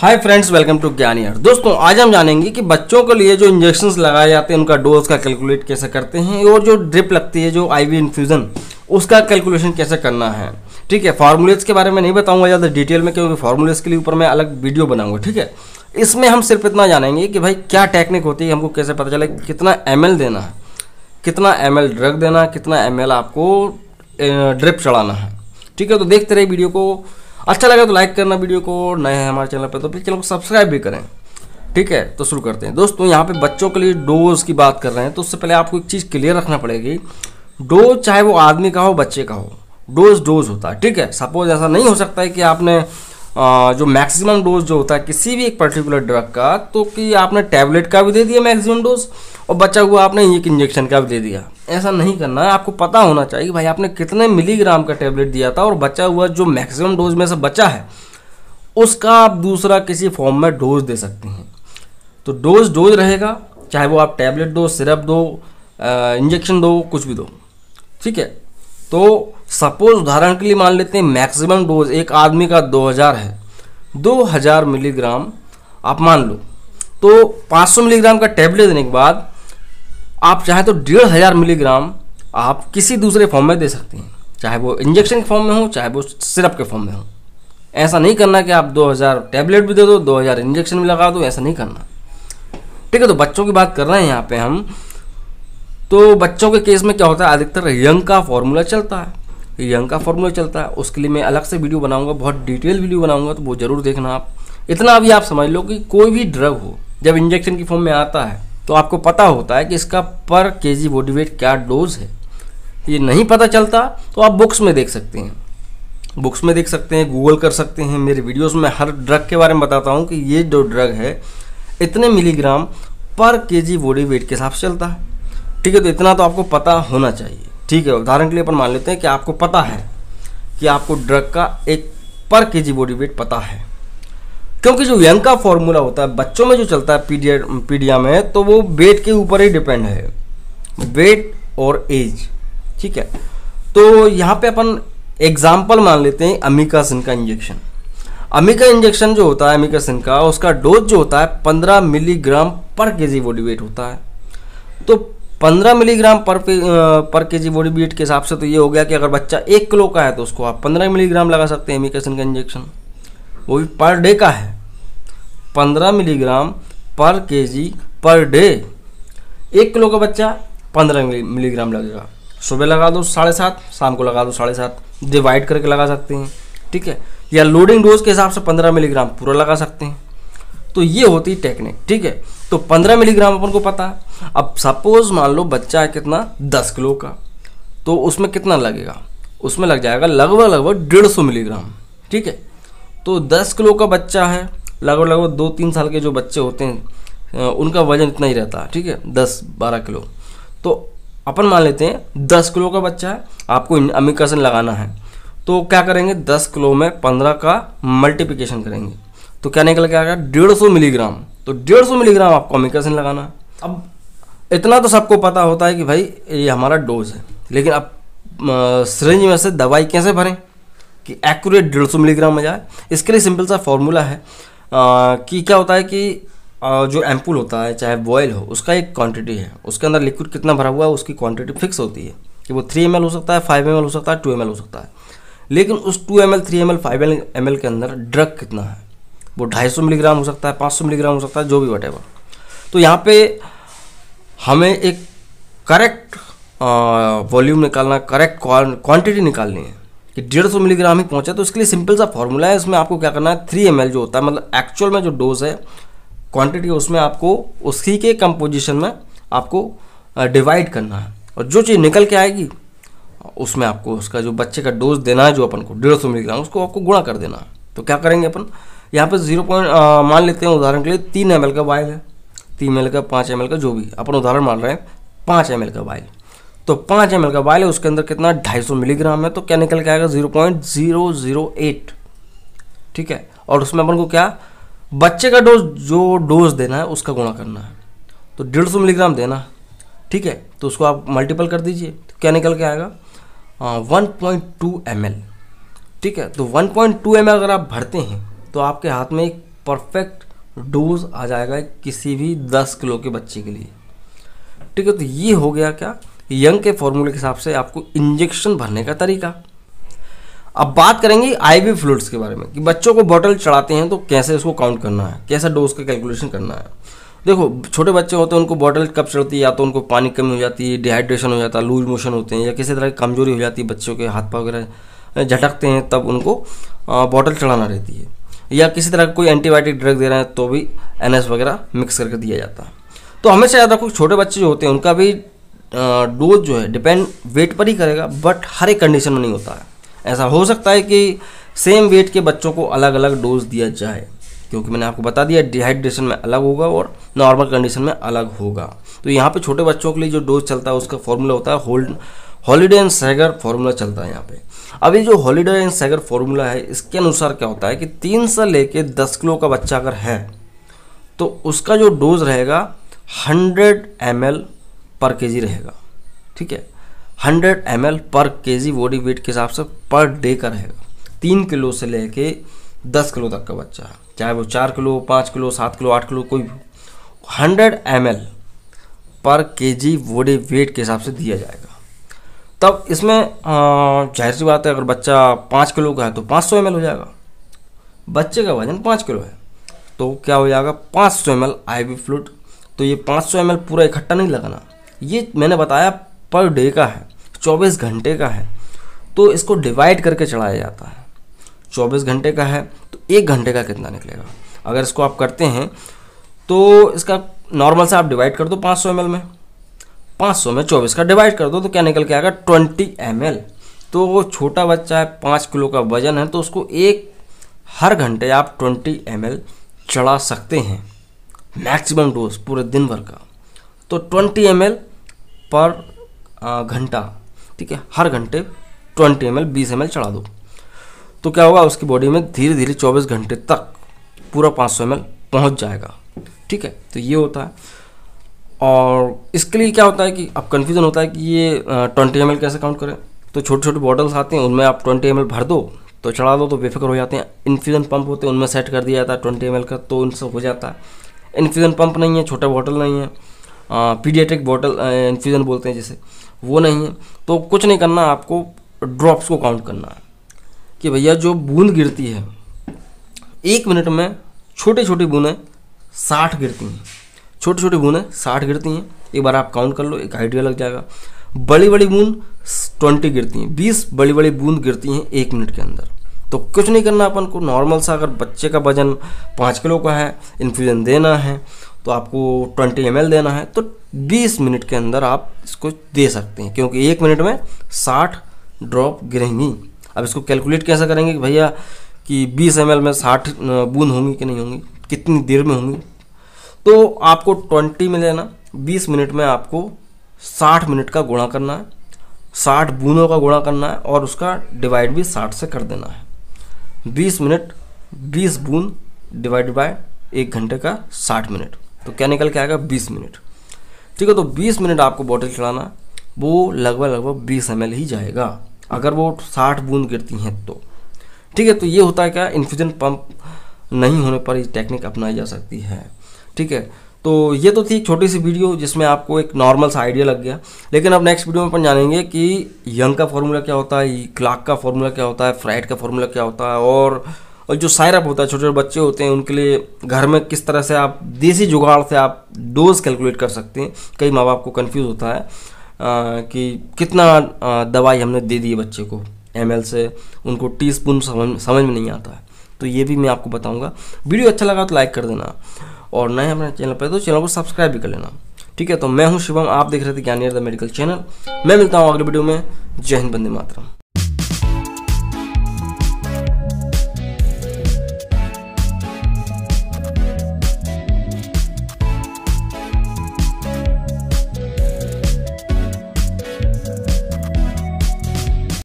hi friends welcome to ज्ञान यार दोस्तों आज हम जानेंगे कि बच्चों के लिए जो इंजेक्शन लगाए जाते हैं उनका डोज का कैलकुलेट कैसे करते हैं और जो ड्रिप लगती है जो आईवी इन्फ्यूज़न उसका कैलकुलेशन कैसे करना है ठीक है फार्मूलेज के बारे में नहीं बताऊंगा ज़्यादा डिटेल में क्योंकि फार्मूलेज के लिए ऊपर मैं अलग वीडियो बनाऊंगा ठीक है इसमें हम सिर्फ इतना जानेंगे कि भाई क्या टेक्निक होती है हमको कैसे पता चले कितना एम देना है कितना एम ड्रग देना है कितना एम आपको ड्रिप चढ़ाना है ठीक है तो देखते रहे वीडियो को अच्छा लगा तो लाइक करना वीडियो को नए हैं हमारे चैनल पर तो प्लीज़ चैनल को सब्सक्राइब भी करें ठीक है तो शुरू करते हैं दोस्तों यहाँ पे बच्चों के लिए डोज की बात कर रहे हैं तो उससे पहले आपको एक चीज़ क्लियर रखना पड़ेगी डोज चाहे वो आदमी का हो बच्चे का हो डोज डोज होता है ठीक है सपोज ऐसा नहीं हो सकता है कि आपने जो मैक्सिमम डोज जो होता है किसी भी एक पर्टिकुलर ड्रग का तो कि आपने टैबलेट का भी दे दिया मैक्सिमम डोज और बच्चा हुआ आपने एक इंजेक्शन का भी दे दिया ऐसा नहीं करना है आपको पता होना चाहिए कि भाई आपने कितने मिलीग्राम का टेबलेट दिया था और बचा हुआ जो मैक्सिमम डोज में से बचा है उसका आप दूसरा किसी फॉर्म में डोज दे सकते हैं तो डोज डोज रहेगा चाहे वो आप टैबलेट दो सिरप दो इंजेक्शन दो कुछ भी दो ठीक है तो सपोज उदाहरण के लिए मान लेते हैं मैक्सिमम डोज एक आदमी का 2000 है 2000 मिलीग्राम आप मान लो तो 500 मिलीग्राम का टैबलेट देने के बाद आप चाहे तो डेढ़ हज़ार मिलीग्राम आप किसी दूसरे फॉर्म में दे सकते हैं चाहे वो इंजेक्शन के फॉर्म में हो चाहे वो सिरप के फॉर्म में हो ऐसा नहीं करना कि आप 2000 टैबलेट भी दे दो 2000 इंजेक्शन भी लगा दो ऐसा नहीं करना ठीक है तो बच्चों की बात कर रहे हैं यहाँ पे हम तो बच्चों के केस में क्या होता है अधिकतर यंग का फॉर्मूला चलता है यंग का फॉर्मूला चलता है उसके लिए मैं अलग से वीडियो बनाऊंगा बहुत डिटेल वीडियो बनाऊंगा तो वो ज़रूर देखना आप इतना अभी आप समझ लो कि कोई भी ड्रग हो जब इंजेक्शन की फॉर्म में आता है तो आपको पता होता है कि इसका पर जी बॉडी वेट क्या डोज है ये नहीं पता चलता तो आप बुक्स में देख सकते हैं बुक्स में देख सकते हैं गूगल कर सकते हैं मेरे वीडियोस में हर ड्रग के बारे में बताता हूँ कि ये जो ड्रग है इतने मिलीग्राम पर के जी बॉडी वेट के हिसाब से चलता है ठीक है तो इतना तो आपको पता होना चाहिए ठीक है उदाहरण के लिए अपन मान लेते हैं कि आपको पता है कि आपको ड्रग का एक पर के जी बॉडी वेट पता है क्योंकि जो यंग का फॉर्मूला होता है बच्चों में जो चलता है पीडिया पीडिया में तो वो वेट के ऊपर ही डिपेंड है वेट और एज ठीक है तो यहाँ पे अपन एग्जाम्पल मान लेते हैं अमिकासिन का इंजेक्शन अमिका इंजेक्शन जो होता है अमिकासन का उसका डोज जो होता है पंद्रह मिलीग्राम पर के जी बॉडी वेट होता है तो पंद्रह मिलीग्राम पर पर के जी बॉडी वेट के हिसाब से तो ये हो गया कि अगर बच्चा एक किलो का है तो उसको आप पंद्रह मिलीग्राम लगा सकते हैं अमिकासिन का इंजेक्शन वो भी पर डे का है पंद्रह मिलीग्राम पर के जी पर डे एक किलो का बच्चा पंद्रह मिलीग्राम लगेगा सुबह लगा दो साढ़े सात शाम को लगा दो साढ़े सात डिवाइड करके लगा सकते हैं ठीक है या लोडिंग डोज के हिसाब से पंद्रह मिलीग्राम पूरा लगा सकते हैं तो ये होती है टेक्निक ठीक है तो पंद्रह मिलीग्राम अपन को पता है अब सपोज मान लो बच्चा है कितना दस किलो का तो उसमें कितना लगेगा उसमें लग जाएगा लगभग लगभग डेढ़ सौ मिलीग्राम ठीक है तो दस किलो का बच्चा है लगभग लगभग दो तीन साल के जो बच्चे होते हैं उनका वजन इतना ही रहता है ठीक है दस बारह किलो तो अपन मान लेते हैं दस किलो का बच्चा है आपको अमिकसन लगाना है तो क्या करेंगे दस किलो में पंद्रह का मल्टीप्लिकेशन करेंगे तो क्या निकल के गया डेढ़ सौ मिलीग्राम तो डेढ़ सौ मिलीग्राम आपको अमिकसन लगाना है अब इतना तो सबको पता होता है कि भाई ये हमारा डोज है लेकिन अब सरेंज में से दवाई कैसे भरें कि एक्यूरेट डेढ़ सौ मिलीग्राम आ जाए इसके लिए सिंपल सा फॉर्मूला है आ, कि क्या होता है कि आ, जो एम्पूल होता है चाहे बॉयल हो उसका एक क्वांटिटी है उसके अंदर लिक्विड कितना भरा हुआ है उसकी क्वांटिटी फिक्स होती है कि वो थ्री एम हो सकता है फाइव एम हो सकता है टू एम हो सकता है लेकिन उस two ml three ml five ml फाइव एम एल के अंदर ड्रग कितना है वो ढाई सौ मिलीग्राम हो सकता है पाँच सौ मिलीग्राम हो सकता है जो भी वट तो यहाँ पे हमें एक करेक्ट वॉल्यूम निकालना करेक्ट क्वांटिटी निकालनी है कि डेढ़ सौ मिलीग्राम ही पहुंचे तो इसके लिए सिंपल सा फॉर्मूला है इसमें आपको क्या करना है थ्री एम जो होता है मतलब एक्चुअल में जो डोज है क्वांटिटी उसमें आपको उसी के कंपोजिशन में आपको डिवाइड करना है और जो चीज़ निकल के आएगी उसमें आपको उसका जो बच्चे का डोज देना है जो अपन को डेढ़ सौ मिलीग्राम उसको आपको गुणा कर देना है तो क्या करेंगे अपन यहाँ पर जीरो पॉइंट मान लेते हैं उदाहरण के लिए तीन एम का वायल है तीन एम का पाँच एम का जो भी अपन उदाहरण मान रहे हैं पाँच एम का वायल तो पाँच एम का वायल है उसके अंदर कितना ढाई सौ मिलीग्राम है तो क्या निकल के आएगा zero zero zero point eight ठीक है और उसमें अपन को क्या बच्चे का डोज जो डोज देना है उसका गुणा करना है तो डेढ़ सौ मिलीग्राम देना ठीक है तो उसको आप मल्टीपल कर दीजिए तो क्या निकल के आएगा हाँ, वन पॉइंट टू ठीक है तो वन पॉइंट टू अगर आप भरते हैं तो आपके हाथ में एक परफेक्ट डोज आ जाएगा किसी भी दस किलो के बच्चे के लिए ठीक है तो ये हो गया क्या यंग के फॉर्मूले के हिसाब से आपको इंजेक्शन भरने का तरीका अब बात करेंगे आईवी फ्लूड्स के बारे में कि बच्चों को बॉटल चढ़ाते हैं तो कैसे उसको काउंट करना है कैसा डोज का कैलकुलेशन करना है देखो छोटे बच्चे होते हैं उनको बॉटल कब चढ़ती है या तो उनको पानी कमी हो जाती है डिहाइड्रेशन हो जाता है लूज मोशन होते हैं या किसी तरह की कमजोरी हो जाती है बच्चों के हाथ पाँव वगैरह झटकते हैं तब उनको बॉटल चढ़ाना रहती है या किसी तरह का कोई एंटीबायोटिक ड्रग दे रहे हैं तो भी एन वगैरह मिक्स करके दिया जाता है तो हमेशा याद रखो छोटे बच्चे जो होते हैं उनका भी डोज जो है डिपेंड वेट पर ही करेगा बट हर एक कंडीशन में नहीं होता है ऐसा हो सकता है कि सेम वेट के बच्चों को अलग अलग डोज दिया जाए क्योंकि मैंने आपको बता दिया डिहाइड्रेशन में अलग होगा और नॉर्मल कंडीशन में अलग होगा तो यहाँ पे छोटे बच्चों के लिए जो डोज चलता है उसका फॉर्मूला होता है hold Holliday and Segar formula चलता है यहाँ पे अब ये जो हॉलीडे एंड सैगर फार्मूला है इसके अनुसार क्या होता है कि तीन से लेके दस किलो का बच्चा अगर है तो उसका जो डोज रहेगा हंड्रेड एम पर के रहेगा ठीक है हंड्रेड एम पर जी बॉडी वेट के हिसाब से पर डे का रहेगा तीन किलो से लेके दस किलो तक का बच्चा है चाहे वो चार किलो पाँच किलो सात किलो आठ किलो कोई भी हंड्रेड एम पर के जी बॉडी वेट के हिसाब से दिया जाएगा तब इसमें जाहिर सी बात है अगर बच्चा पाँच किलो का है तो पाँच सौ एम हो जाएगा बच्चे का वजन पाँच किलो है तो क्या हो जाएगा पाँच सौ एम आई वी फ्लूड तो ये पाँच सौ एम पूरा इकट्ठा नहीं लगाना ये मैंने बताया पर डे का है चौबीस घंटे का है तो इसको डिवाइड करके चढ़ाया जाता है चौबीस घंटे का है तो एक घंटे का कितना निकलेगा अगर इसको आप करते हैं तो इसका नॉर्मल से आप डिवाइड कर दो पाँच सौ में पाँच सौ में चौबीस का डिवाइड कर दो तो क्या निकल के आएगा ट्वेंटी एम तो वो छोटा बच्चा है पाँच किलो का वजन है तो उसको एक हर घंटे आप ट्वेंटी एम चढ़ा सकते हैं मैक्सिमम डोज पूरे दिन भर का तो ट्वेंटी एम पर घंटा ठीक है हर घंटे ट्वेंटी एम एल बीस एम एल चढ़ा दो तो क्या होगा उसकी बॉडी में धीरे धीरे चौबीस घंटे तक पूरा पाँच सौ एम एल पहुँच जाएगा ठीक है तो ये होता है और इसके लिए क्या होता है कि अब कन्फ्यूज़न होता है कि ये ट्वेंटी एम कैसे काउंट करें तो छोटे छोटे बॉटल्स आते हैं उनमें आप ट्वेंटी एम भर दो तो चढ़ा दो तो बेफिक्र हो जाते हैं इन्फ्यूज़न पंप होते हैं उनमें सेट कर दिया जाता है ट्वेंटी एम का तो उनसे हो जाता है इन्फ्यूज़न पंप नहीं है छोटा बॉटल नहीं है पीडियाट्रिक बॉटल इन्फ्यूज़न बोलते हैं जैसे वो नहीं है तो कुछ नहीं करना आपको ड्रॉप्स को काउंट करना है कि भैया जो बूंद गिरती है एक मिनट में छोटी छोटी बूंदें साठ गिरती हैं छोटी छोटी बूंदें साठ गिरती हैं एक बार आप काउंट कर लो एक आइडिया लग जाएगा बड़ी बड़ी बूंद ट्वेंटी गिरती हैं बीस बड़ी बड़ी बूंद गिरती हैं एक मिनट के अंदर तो कुछ नहीं करना अपन को नॉर्मल सा अगर बच्चे का वजन पाँच किलो का है इन्फ्यूज़न देना है तो आपको 20 एम देना है तो 20 मिनट के अंदर आप इसको दे सकते हैं क्योंकि एक मिनट में 60 ड्रॉप गिरेंगी अब इसको कैलकुलेट कैसे करेंगे कि भैया कि 20 एम में 60 बूंद होंगी कि नहीं होंगी कितनी देर में होंगी तो आपको 20 में लेना 20 मिनट में आपको 60 मिनट का गुणा करना है 60 बूंदों का गुणा करना है और उसका डिवाइड भी साठ से कर देना है बीस मिनट बीस बूंद डिवाइड बाय एक घंटे का 60 मिनट तो क्या निकल के आएगा बीस मिनट ठीक है तो बीस मिनट आपको बॉटल चढ़ाना वो लगभग लगभग बीस एम ही जाएगा अगर वो साठ बूंद गिरती हैं तो ठीक है तो ये होता है क्या इन्फ्यूजन पंप नहीं होने पर ये टेक्निक अपनाई जा सकती है ठीक है तो ये तो थी एक छोटी सी वीडियो जिसमें आपको एक नॉर्मल सा आइडिया लग गया लेकिन अब नेक्स्ट वीडियो में अपन जानेंगे कि यंग का फॉर्मूला क्या होता है क्लाक का फॉर्मूला क्या होता है फ्राइड का फॉर्मूला क्या होता है और और जो सायरप होता है छोटे छोटे बच्चे होते हैं उनके लिए घर में किस तरह से आप देसी जुगाड़ से आप डोज कैलकुलेट कर सकते हैं कई माँ बाप को कन्फ्यूज़ होता है आ, कि कितना दवाई हमने दे दी है बच्चे को एम से उनको टी स्पून समझ समझ में नहीं आता है तो ये भी मैं आपको बताऊँगा वीडियो अच्छा लगा तो लाइक कर देना और नए हमारे चैनल पर तो चैनल को सब्सक्राइब भी कर लेना ठीक है तो मैं हूँ शिवम आप देख रहे थे ज्ञानियर द मेडिकल चैनल मैं मिलता हूँ अगले वीडियो में जय हिंद बंदे मातरम